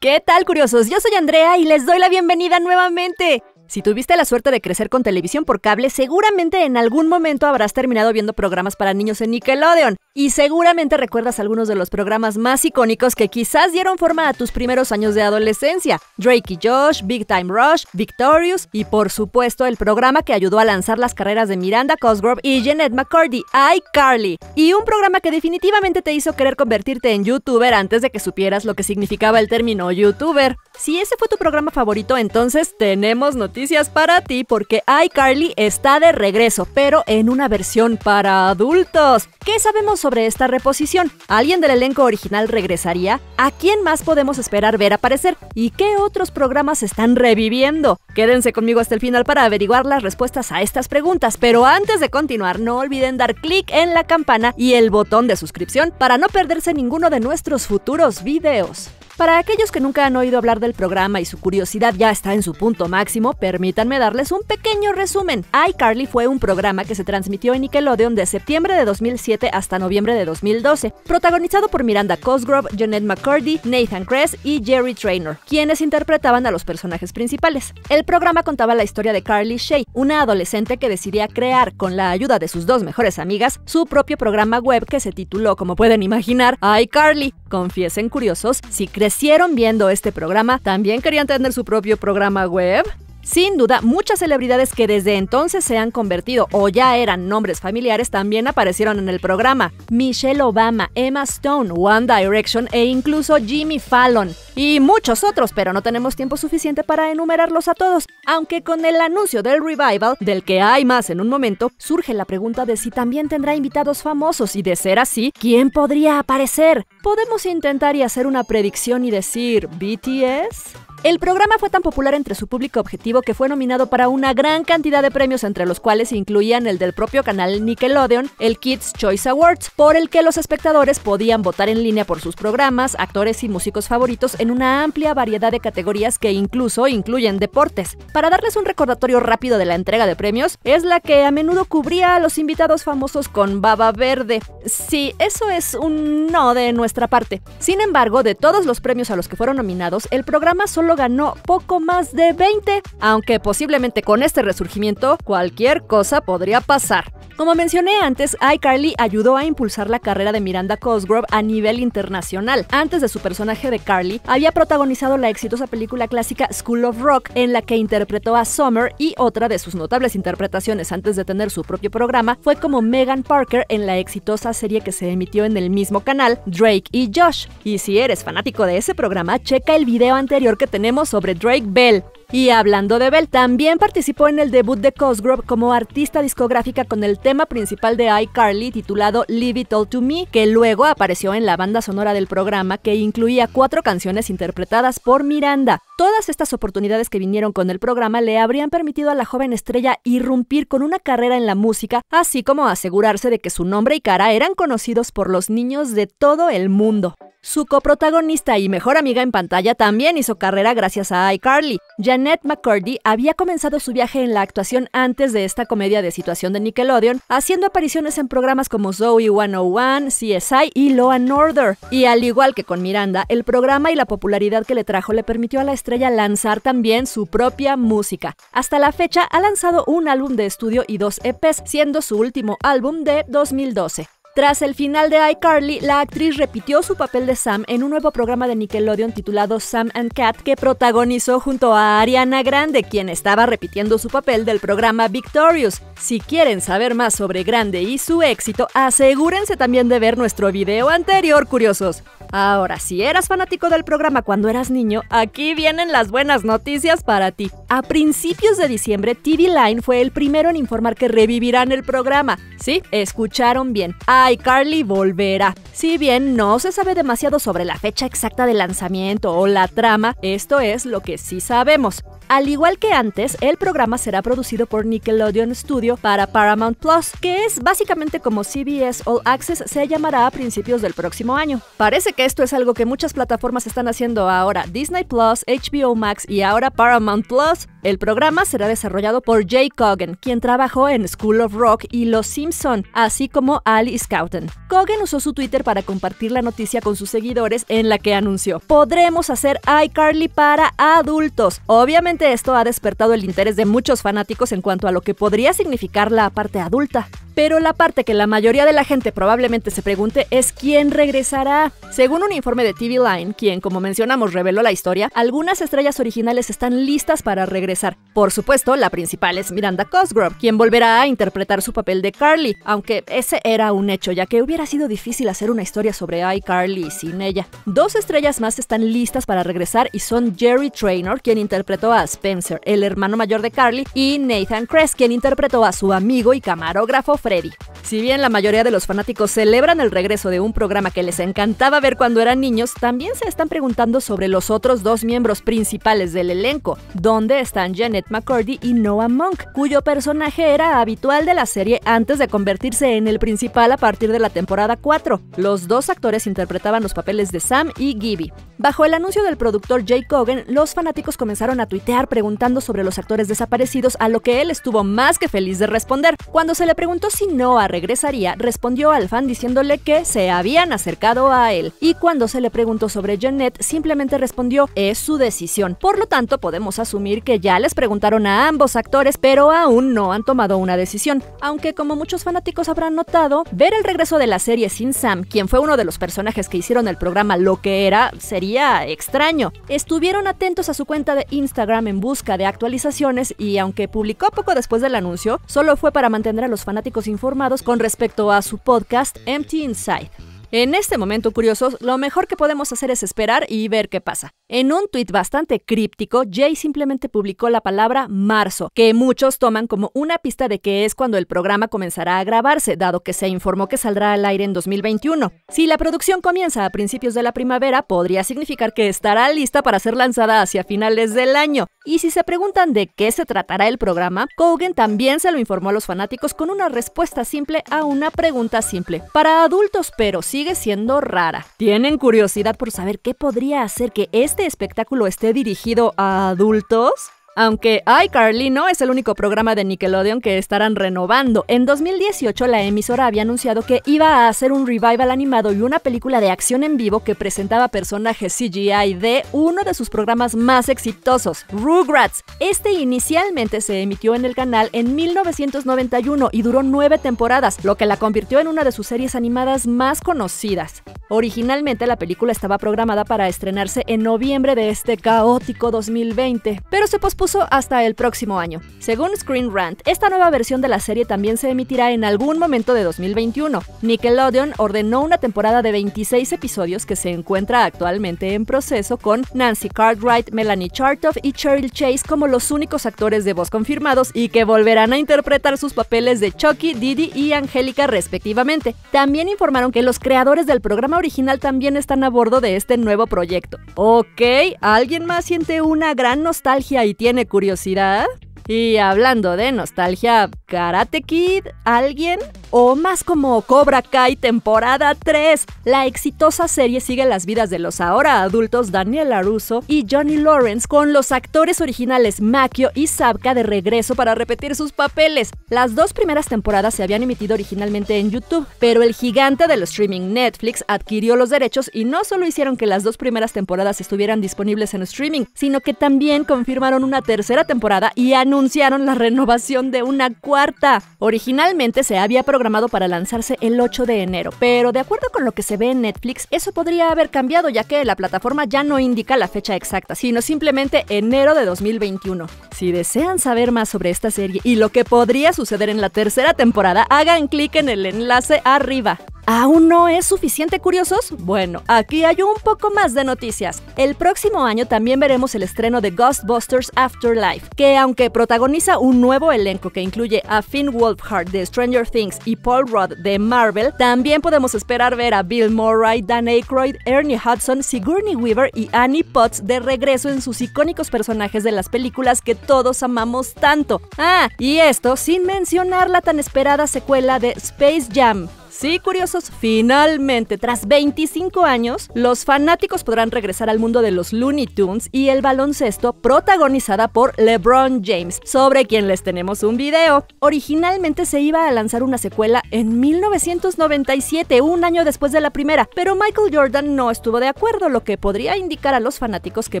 ¿Qué tal, curiosos? Yo soy Andrea y les doy la bienvenida nuevamente. Si tuviste la suerte de crecer con televisión por cable, seguramente en algún momento habrás terminado viendo programas para niños en Nickelodeon y seguramente recuerdas algunos de los programas más icónicos que quizás dieron forma a tus primeros años de adolescencia. Drake y Josh, Big Time Rush, Victorious y por supuesto el programa que ayudó a lanzar las carreras de Miranda Cosgrove y Jeanette McCurdy, iCarly. Y un programa que definitivamente te hizo querer convertirte en youtuber antes de que supieras lo que significaba el término youtuber. Si ese fue tu programa favorito, entonces tenemos noticias noticias para ti porque iCarly está de regreso, pero en una versión para adultos. ¿Qué sabemos sobre esta reposición? ¿Alguien del elenco original regresaría? ¿A quién más podemos esperar ver aparecer? ¿Y qué otros programas están reviviendo? Quédense conmigo hasta el final para averiguar las respuestas a estas preguntas, pero antes de continuar no olviden dar clic en la campana y el botón de suscripción para no perderse ninguno de nuestros futuros videos. Para aquellos que nunca han oído hablar del programa y su curiosidad ya está en su punto máximo, permítanme darles un pequeño resumen. iCarly fue un programa que se transmitió en Nickelodeon de septiembre de 2007 hasta noviembre de 2012, protagonizado por Miranda Cosgrove, Jeanette McCurdy, Nathan Kress y Jerry Traynor, quienes interpretaban a los personajes principales. El programa contaba la historia de Carly Shay, una adolescente que decidía crear, con la ayuda de sus dos mejores amigas, su propio programa web que se tituló, como pueden imaginar, iCarly. Confiesen curiosos, si creen crecieron viendo este programa, también querían tener su propio programa web. Sin duda, muchas celebridades que desde entonces se han convertido o ya eran nombres familiares también aparecieron en el programa. Michelle Obama, Emma Stone, One Direction e incluso Jimmy Fallon. Y muchos otros, pero no tenemos tiempo suficiente para enumerarlos a todos. Aunque con el anuncio del revival, del que hay más en un momento, surge la pregunta de si también tendrá invitados famosos y de ser así, ¿quién podría aparecer? Podemos intentar y hacer una predicción y decir BTS. El programa fue tan popular entre su público objetivo que fue nominado para una gran cantidad de premios, entre los cuales incluían el del propio canal Nickelodeon, el Kids Choice Awards, por el que los espectadores podían votar en línea por sus programas, actores y músicos favoritos en una amplia variedad de categorías que incluso incluyen deportes. Para darles un recordatorio rápido de la entrega de premios, es la que a menudo cubría a los invitados famosos con baba verde. Sí, eso es un no de nuestra parte. Sin embargo, de todos los premios a los que fueron nominados, el programa solo ganó poco más de 20, aunque posiblemente con este resurgimiento cualquier cosa podría pasar. Como mencioné antes, iCarly ayudó a impulsar la carrera de Miranda Cosgrove a nivel internacional. Antes de su personaje de Carly, había protagonizado la exitosa película clásica School of Rock, en la que interpretó a Summer y otra de sus notables interpretaciones antes de tener su propio programa fue como Megan Parker en la exitosa serie que se emitió en el mismo canal, Drake y Josh. Y si eres fanático de ese programa, checa el video anterior que te tenemos sobre Drake Bell. Y hablando de Bell, también participó en el debut de Cosgrove como artista discográfica con el tema principal de iCarly titulado Leave It All to Me, que luego apareció en la banda sonora del programa que incluía cuatro canciones interpretadas por Miranda. Todas estas oportunidades que vinieron con el programa le habrían permitido a la joven estrella irrumpir con una carrera en la música, así como asegurarse de que su nombre y cara eran conocidos por los niños de todo el mundo. Su coprotagonista y mejor amiga en pantalla también hizo carrera gracias a iCarly. Janet McCurdy había comenzado su viaje en la actuación antes de esta comedia de situación de Nickelodeon, haciendo apariciones en programas como Zoe 101, CSI y Law and Order. Y al igual que con Miranda, el programa y la popularidad que le trajo le permitió a la estrella lanzar también su propia música. Hasta la fecha ha lanzado un álbum de estudio y dos EPs, siendo su último álbum de 2012. Tras el final de iCarly, la actriz repitió su papel de Sam en un nuevo programa de Nickelodeon titulado Sam and Cat que protagonizó junto a Ariana Grande, quien estaba repitiendo su papel del programa Victorious. Si quieren saber más sobre Grande y su éxito, asegúrense también de ver nuestro video anterior, curiosos. Ahora, si eras fanático del programa cuando eras niño, aquí vienen las buenas noticias para ti. A principios de diciembre, TV Line fue el primero en informar que revivirán el programa. Sí, escucharon bien. Ay, Carly volverá. Si bien no se sabe demasiado sobre la fecha exacta de lanzamiento o la trama, esto es lo que sí sabemos. Al igual que antes, el programa será producido por Nickelodeon Studio para Paramount Plus, que es básicamente como CBS All Access se llamará a principios del próximo año. Parece que esto es algo que muchas plataformas están haciendo ahora. Disney Plus, HBO Max y ahora Paramount Plus el programa será desarrollado por Jay Cogan, quien trabajó en School of Rock y Los Simpson, así como Ali Scouten. Cogan usó su Twitter para compartir la noticia con sus seguidores en la que anunció, podremos hacer iCarly para adultos. Obviamente esto ha despertado el interés de muchos fanáticos en cuanto a lo que podría significar la parte adulta. Pero la parte que la mayoría de la gente probablemente se pregunte es quién regresará. Según un informe de TV Line, quien como mencionamos reveló la historia, algunas estrellas originales están listas para regresar. Por supuesto, la principal es Miranda Cosgrove, quien volverá a interpretar su papel de Carly, aunque ese era un hecho ya que hubiera sido difícil hacer una historia sobre iCarly sin ella. Dos estrellas más están listas para regresar y son Jerry Traynor, quien interpretó a Spencer, el hermano mayor de Carly, y Nathan Kress, quien interpretó a su amigo y camarógrafo Freddy. Si bien la mayoría de los fanáticos celebran el regreso de un programa que les encantaba ver cuando eran niños, también se están preguntando sobre los otros dos miembros principales del elenco, donde están Janet McCurdy y Noah Monk, cuyo personaje era habitual de la serie antes de convertirse en el principal a partir de la temporada 4. Los dos actores interpretaban los papeles de Sam y Gibby. Bajo el anuncio del productor Jake Cogan, los fanáticos comenzaron a tuitear preguntando sobre los actores desaparecidos, a lo que él estuvo más que feliz de responder. Cuando se le preguntó si Noah regresaría, respondió al fan diciéndole que se habían acercado a él. Y cuando se le preguntó sobre Janet, simplemente respondió, es su decisión. Por lo tanto, podemos asumir que ya les preguntaron a ambos actores, pero aún no han tomado una decisión. Aunque como muchos fanáticos habrán notado, ver el regreso de la serie sin Sam, quien fue uno de los personajes que hicieron el programa lo que era, sería extraño. Estuvieron atentos a su cuenta de Instagram en busca de actualizaciones y aunque publicó poco después del anuncio, solo fue para mantener a los fanáticos informados con respecto a su podcast Empty Inside. En este momento, curiosos, lo mejor que podemos hacer es esperar y ver qué pasa. En un tuit bastante críptico, Jay simplemente publicó la palabra marzo, que muchos toman como una pista de que es cuando el programa comenzará a grabarse, dado que se informó que saldrá al aire en 2021. Si la producción comienza a principios de la primavera, podría significar que estará lista para ser lanzada hacia finales del año. Y si se preguntan de qué se tratará el programa, Kogan también se lo informó a los fanáticos con una respuesta simple a una pregunta simple. Para adultos, pero sigue siendo rara. ¿Tienen curiosidad por saber qué podría hacer que este este espectáculo esté dirigido a adultos? Aunque iCarly no es el único programa de Nickelodeon que estarán renovando. En 2018 la emisora había anunciado que iba a hacer un revival animado y una película de acción en vivo que presentaba personajes CGI de uno de sus programas más exitosos, Rugrats. Este inicialmente se emitió en el canal en 1991 y duró nueve temporadas, lo que la convirtió en una de sus series animadas más conocidas. Originalmente la película estaba programada para estrenarse en noviembre de este caótico 2020, pero se pospuso hasta el próximo año. Según Screen Rant, esta nueva versión de la serie también se emitirá en algún momento de 2021. Nickelodeon ordenó una temporada de 26 episodios que se encuentra actualmente en proceso con Nancy Cartwright, Melanie Chartoff y Cheryl Chase como los únicos actores de voz confirmados y que volverán a interpretar sus papeles de Chucky, Didi y Angélica respectivamente. También informaron que los creadores del programa original también están a bordo de este nuevo proyecto. ¿Ok? ¿Alguien más siente una gran nostalgia y tiene curiosidad? Y hablando de nostalgia, Karate Kid, ¿alguien? o más como Cobra Kai temporada 3. La exitosa serie sigue las vidas de los ahora adultos Daniel LaRusso y Johnny Lawrence con los actores originales Macchio y Zabka de regreso para repetir sus papeles. Las dos primeras temporadas se habían emitido originalmente en YouTube, pero el gigante del streaming Netflix adquirió los derechos y no solo hicieron que las dos primeras temporadas estuvieran disponibles en streaming, sino que también confirmaron una tercera temporada y anunciaron la renovación de una cuarta. Originalmente se había programado para lanzarse el 8 de enero, pero de acuerdo con lo que se ve en Netflix, eso podría haber cambiado ya que la plataforma ya no indica la fecha exacta, sino simplemente enero de 2021. Si desean saber más sobre esta serie y lo que podría suceder en la tercera temporada, hagan clic en el enlace arriba. ¿Aún no es suficiente curiosos? Bueno, aquí hay un poco más de noticias. El próximo año también veremos el estreno de Ghostbusters Afterlife, que aunque protagoniza un nuevo elenco que incluye a Finn Wolfhard de Stranger Things y Paul Rudd de Marvel, también podemos esperar ver a Bill Murray, Dan Aykroyd, Ernie Hudson, Sigourney Weaver y Annie Potts de regreso en sus icónicos personajes de las películas que todos amamos tanto. Ah, y esto sin mencionar la tan esperada secuela de Space Jam. Sí, curiosos, finalmente, tras 25 años, los fanáticos podrán regresar al mundo de los Looney Tunes y el baloncesto protagonizada por LeBron James, sobre quien les tenemos un video. Originalmente se iba a lanzar una secuela en 1997, un año después de la primera, pero Michael Jordan no estuvo de acuerdo, lo que podría indicar a los fanáticos que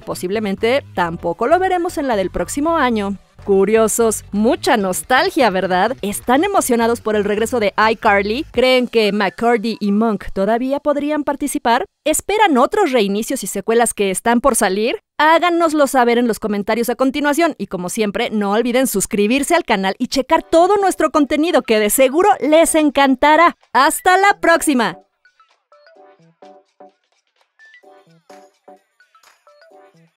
posiblemente tampoco lo veremos en la del próximo año curiosos, mucha nostalgia, ¿verdad? ¿Están emocionados por el regreso de iCarly? ¿Creen que McCurdy y Monk todavía podrían participar? ¿Esperan otros reinicios y secuelas que están por salir? Háganoslo saber en los comentarios a continuación y como siempre no olviden suscribirse al canal y checar todo nuestro contenido que de seguro les encantará. ¡Hasta la próxima!